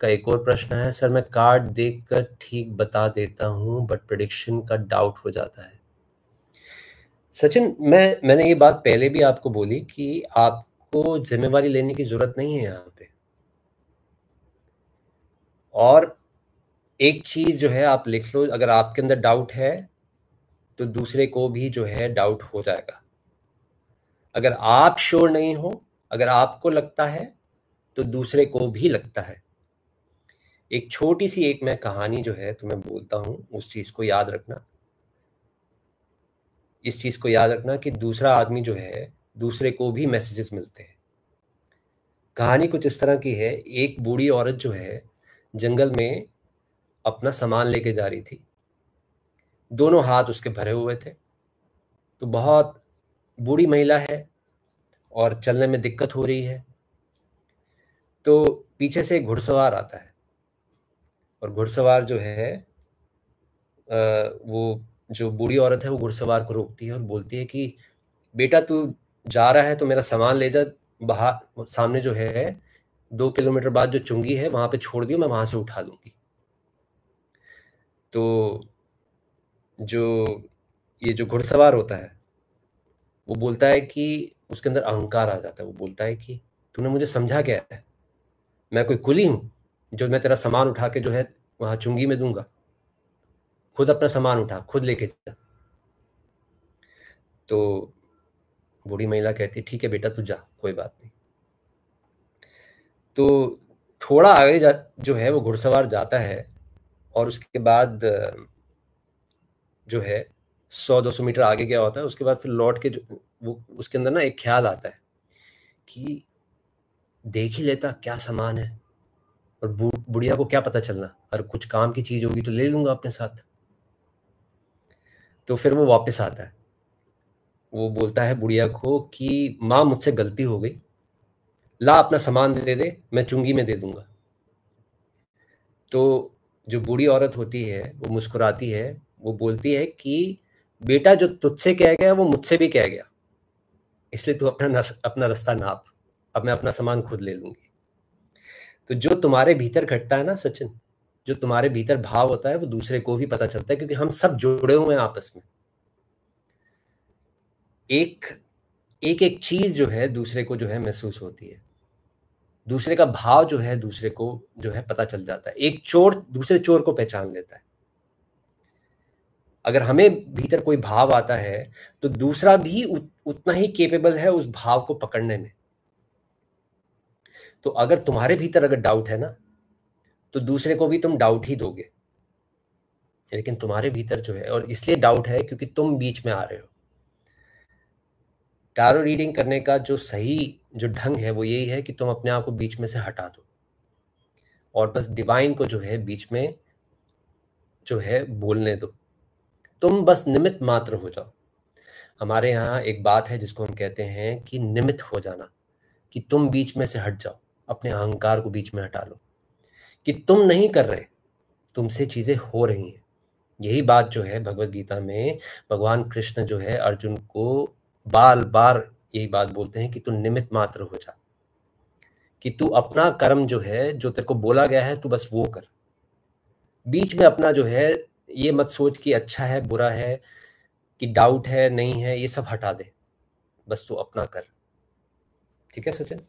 का एक और प्रश्न है सर मैं कार्ड देखकर ठीक बता देता हूं बट प्रडिक्शन का डाउट हो जाता है सचिन मैं मैंने ये बात पहले भी आपको बोली कि आपको जिम्मेवारी लेने की जरूरत नहीं है यहाँ पे और एक चीज जो है आप लिख लो अगर आपके अंदर डाउट है तो दूसरे को भी जो है डाउट हो जाएगा अगर आप श्योर नहीं हो अगर आपको लगता है तो दूसरे को भी लगता है एक छोटी सी एक मैं कहानी जो है तुम्हें बोलता हूँ उस चीज को याद रखना इस चीज को याद रखना कि दूसरा आदमी जो है दूसरे को भी मैसेजेस मिलते हैं कहानी कुछ इस तरह की है एक बूढ़ी औरत जो है जंगल में अपना सामान लेके जा रही थी दोनों हाथ उसके भरे हुए थे तो बहुत बूढ़ी महिला है और चलने में दिक्कत हो रही है तो पीछे से घुड़सवार आता है और घुड़सवार जो है वो जो बूढ़ी औरत है वो घुड़सवार को रोकती है और बोलती है कि बेटा तू जा रहा है तो मेरा सामान ले जा बाहर सामने जो है दो किलोमीटर बाद जो चुंगी है वहां पे छोड़ दियो मैं वहां से उठा लूंगी तो जो ये जो घुड़सवार होता है वो बोलता है कि उसके अंदर अहंकार आ जाता है वो बोलता है कि तूने मुझे समझा क्या है मैं कोई कुली हूँ जो मैं तेरा सामान उठा के जो है वहां चुंगी में दूंगा खुद अपना सामान उठा खुद लेके जा तो बूढ़ी महिला कहती ठीक है बेटा तू जा कोई बात नहीं तो थोड़ा आगे जा जो है वो घुड़सवार जाता है और उसके बाद जो है सौ दो सौ मीटर आगे गया होता है उसके बाद फिर लौट के जो वो उसके अंदर ना एक ख्याल आता है कि देख ही लेता क्या सामान है और बुढ़िया को क्या पता चलना अगर कुछ काम की चीज होगी तो ले लूंगा अपने साथ तो फिर वो वापस आता है वो बोलता है बुढ़िया को कि माँ मुझसे गलती हो गई ला अपना सामान दे दे मैं चुंगी में दे दूंगा तो जो बूढ़ी औरत होती है वो मुस्कुराती है वो बोलती है कि बेटा जो तुझसे कह गया वो मुझसे भी कह गया इसलिए तू अपना अपना रास्ता नाप अब मैं अपना सामान खुद ले लूंगी तो जो तुम्हारे भीतर घटता है ना सचिन जो तुम्हारे भीतर भाव होता है वो दूसरे को भी पता चलता है क्योंकि हम सब जुड़े हुए हैं आपस में एक एक एक चीज जो है दूसरे को जो है महसूस होती है दूसरे का भाव जो है दूसरे को जो है पता चल जाता है एक चोर दूसरे चोर को पहचान लेता है अगर हमें भीतर कोई भाव आता है तो दूसरा भी उत, उतना ही केपेबल है उस भाव को पकड़ने में तो अगर तुम्हारे भीतर अगर डाउट है ना तो दूसरे को भी तुम डाउट ही दोगे लेकिन तुम्हारे भीतर जो है और इसलिए डाउट है क्योंकि तुम बीच में आ रहे हो टारो रीडिंग करने का जो सही जो ढंग है वो यही है कि तुम अपने आप को बीच में से हटा दो और बस डिवाइन को जो है बीच में जो है बोलने दो तुम बस निमित मात्र हो जाओ हमारे यहाँ एक बात है जिसको हम कहते हैं कि निमित हो जाना कि तुम बीच में से हट जाओ अपने अहंकार को बीच में हटा लो कि तुम नहीं कर रहे तुमसे चीजें हो रही हैं यही बात जो है भगवत गीता में भगवान कृष्ण जो है अर्जुन को बार बार यही बात बोलते हैं कि तू निमित मात्र हो जा कि तू अपना कर्म जो है जो तेरे को बोला गया है तू बस वो कर बीच में अपना जो है ये मत सोच कि अच्छा है बुरा है कि डाउट है नहीं है ये सब हटा दे बस तू अपना कर ठीक है सचिन